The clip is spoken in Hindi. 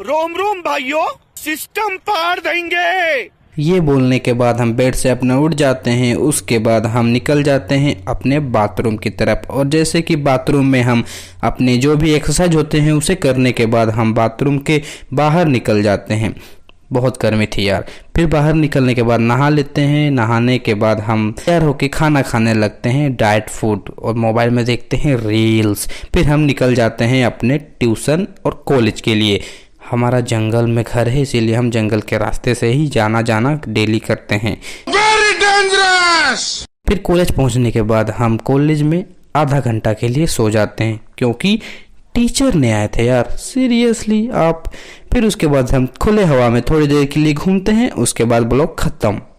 रोम रोम भाइयों सिस्टम पार देंगे ये बोलने के बाद हम बेड से अपने उठ जाते हैं उसके बाद हम निकल जाते हैं अपने बाथरूम की तरफ और जैसे कि बाथरूम में हम अपने जो भी एक्सरसाइज होते हैं उसे करने के बाद हम बाथरूम के बाहर निकल जाते हैं बहुत गर्मी थी यार फिर बाहर निकलने के बाद नहा लेते हैं नहाने के बाद हम तैयार होकर खाना खाने लगते हैं डाइट फूड और मोबाइल में देखते हैं रील्स फिर हम निकल जाते हैं अपने ट्यूशन और कॉलेज के लिए हमारा जंगल में घर है इसीलिए हम जंगल के रास्ते से ही जाना जाना डेली करते हैं वेरी डेंजरस फिर कॉलेज पहुंचने के बाद हम कॉलेज में आधा घंटा के लिए सो जाते हैं क्योंकि टीचर ने आए थे यार सीरियसली आप फिर उसके बाद हम खुले हवा में थोड़ी देर के लिए घूमते हैं उसके बाद ब्लॉक ख़त्म